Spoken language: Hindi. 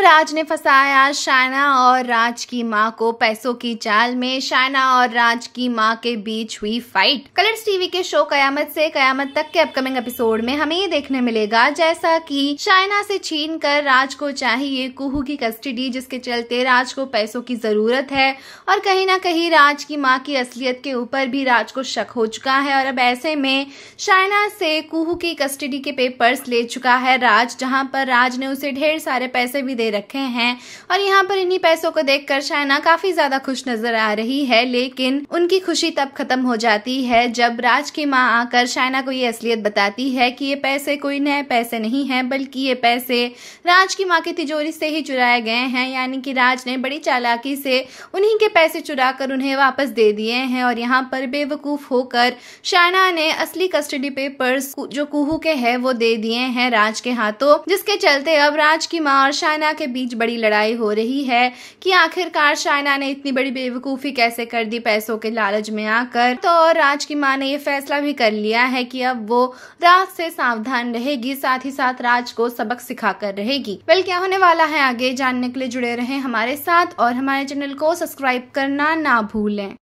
राज ने फंसाया शायना और राज की मां को पैसों की चाल में शायना और राज की मां के बीच हुई फाइट कलर्स टीवी के शो कयामत से कयामत तक के अपकमिंग एपिसोड में हमें ये देखने मिलेगा जैसा कि शायना से छीन कर राज को चाहिए कुहू की कस्टडी जिसके चलते राज को पैसों की जरूरत है और कहीं ना कहीं राज की माँ की असलियत के ऊपर भी राज को शक हो चुका है और अब ऐसे में शायना से कुहू की कस्टडी के पेपर्स ले चुका है राज जहाँ पर राज ने उसे ढेर सारे पैसे भी दे दे रखे हैं और यहाँ पर इन्हीं पैसों को देखकर शायना काफी ज्यादा खुश नजर आ रही है लेकिन उनकी खुशी तब खत्म हो जाती है जब राज की माँ आकर शायना को ये असलियत बताती है कि ये पैसे कोई नए पैसे नहीं है बल्कि ये पैसे राज की माँ की तिजोरी से ही चुराए गए हैं यानी कि राज ने बड़ी चालाकी से उन्हीं के पैसे चुरा कर उन्हें वापस दे दिए हैं और यहाँ पर बेवकूफ होकर शायना ने असली कस्टडी पेपर्स जो कुहू के है वो दे दिए हैं राज के हाथों जिसके चलते अब राज की माँ और शायना के बीच बड़ी लड़ाई हो रही है कि आखिरकार शाइना ने इतनी बड़ी बेवकूफ़ी कैसे कर दी पैसों के लालच में आकर तो और राज की माँ ने ये फैसला भी कर लिया है कि अब वो राज से सावधान रहेगी साथ ही साथ राज को सबक सिखा कर रहेगी बल क्या होने वाला है आगे जानने के लिए जुड़े रहे हमारे साथ और हमारे चैनल को सब्सक्राइब करना ना भूलें